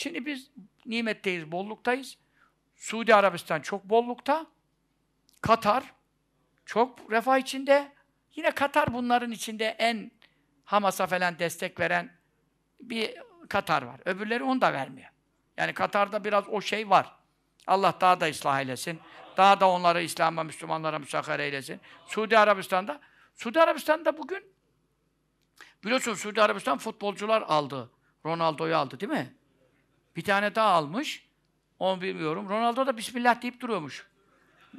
Şimdi biz nimetteyiz, bolluktayız. Suudi Arabistan çok bollukta. Katar çok refah içinde. Yine Katar bunların içinde en Hamas'a falan destek veren bir Katar var. Öbürleri onu da vermiyor. Yani Katar'da biraz o şey var. Allah daha da ıslah eylesin. Daha da onları İslam'a, Müslümanlara müsakar eylesin. Suudi Arabistan'da, Suudi Arabistan'da bugün biliyorsun Suudi Arabistan futbolcular aldı. Ronaldo'yu aldı değil mi? Bir tane daha almış. Onu bilmiyorum. Ronaldo da Bismillah deyip duruyormuş.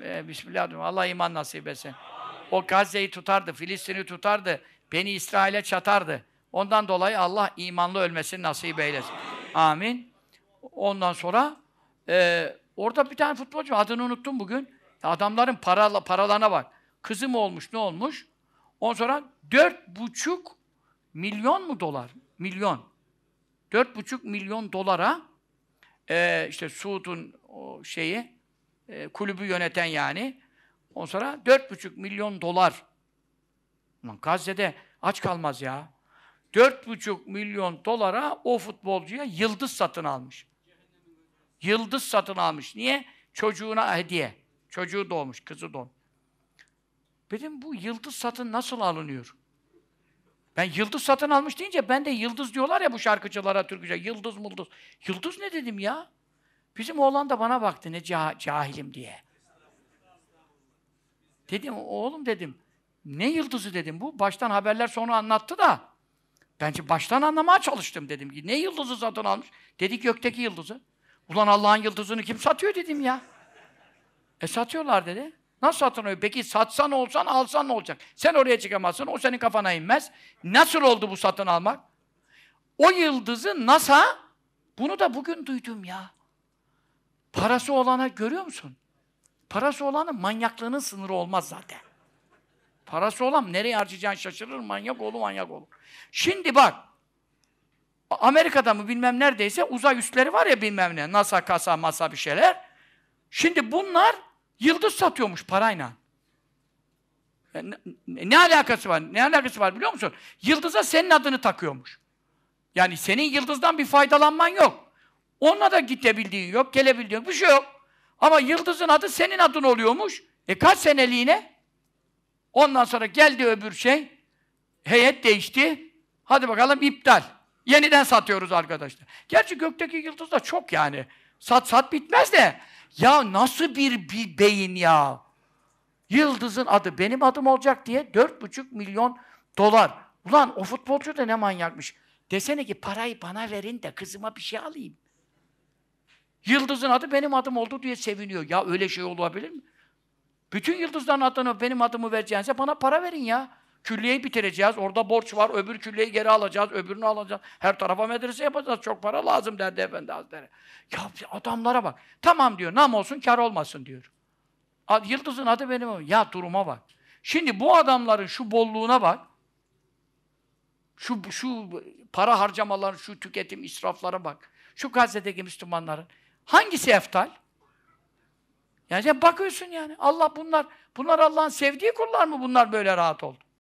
Ee, Bismillah diyor. Allah iman nasip etsin. O Gazze'yi tutardı, Filistin'i tutardı, beni İsrail'e çatardı. Ondan dolayı Allah imanlı ölmesini nasip eylesin. Amin. Ondan sonra e, orada bir tane futbolcu adını unuttum bugün. Adamların para, paralarına bak. Kızı mı olmuş, ne olmuş? Ondan sonra dört buçuk milyon mu dolar? Milyon. Dört buçuk milyon dolara e, işte Suud'un o şeyi, e, kulübü yöneten yani. Ondan sonra dört buçuk milyon dolar. Lan Gazze'de aç kalmaz ya. dört buçuk milyon dolara o futbolcuya yıldız satın almış. Yıldız satın almış. Niye? Çocuğuna hediye. Çocuğu doğmuş, kızı doğmuş. Benim bu yıldız satın nasıl alınıyor? Ben yıldız satın almış deyince ben de yıldız diyorlar ya bu şarkıcılara Türkçe. Yıldız mulduz. Yıldız ne dedim ya? Bizim oğlan da bana baktı ne cah cahilim diye. Dedim oğlum dedim. Ne yıldızı dedim bu? Baştan haberler sonra anlattı da. Bence baştan anlamaya çalıştım dedim ki. Ne yıldızı satın almış? Dedi gökteki yıldızı. Ulan Allah'ın yıldızını kim satıyor dedim ya. E satıyorlar dedi. Nasıl satın oluyor? Peki satsan olsan alsan ne olacak? Sen oraya çıkamazsın, o senin kafana inmez. Nasıl oldu bu satın almak? O yıldızı NASA, bunu da bugün duydum ya. Parası olana görüyor musun? Parası olanın manyaklığının sınırı olmaz zaten. Parası olan nereye harcayacağını şaşırır, manyak olur, manyak olur. Şimdi bak, Amerika'da mı bilmem neredeyse uzay üstleri var ya bilmem ne, NASA, kasa, masa bir şeyler. Şimdi bunlar Yıldız satıyormuş parayla. E, ne, ne alakası var? Ne alakası var biliyor musun? Yıldıza senin adını takıyormuş. Yani senin yıldızdan bir faydalanman yok. Onunla da gidebildiğin yok, gelebildiğin yok, bir şey yok. Ama yıldızın adı senin adın oluyormuş. E kaç seneliğine? Ondan sonra geldi öbür şey. Heyet değişti. Hadi bakalım iptal. Yeniden satıyoruz arkadaşlar. Gerçi gökteki yıldız da çok yani. Sat sat bitmez de. Ya nasıl bir, bir beyin ya? Yıldız'ın adı benim adım olacak diye 4,5 milyon dolar. Ulan o futbolcu da ne manyakmış. Desene ki parayı bana verin de kızıma bir şey alayım. Yıldız'ın adı benim adım oldu diye seviniyor. Ya öyle şey olabilir mi? Bütün yıldızların adını benim adımı vereceğinize bana para verin ya. Külliyeyi bitireceğiz, orada borç var, öbür külliyeyi geri alacağız, öbürünü alacağız. Her tarafa medrese yapacağız, çok para lazım derdi Efendi Hazretleri. Ya adamlara bak. Tamam diyor, nam olsun, kar olmasın diyor. Yıldızın adı benim. Ya duruma bak. Şimdi bu adamların şu bolluğuna bak. Şu, şu para harcamaların, şu tüketim israflara bak. Şu gazetedeki Müslümanların. Hangisi eftal? Yani sen bakıyorsun yani. Allah bunlar, bunlar Allah'ın sevdiği kullar mı bunlar böyle rahat oldu?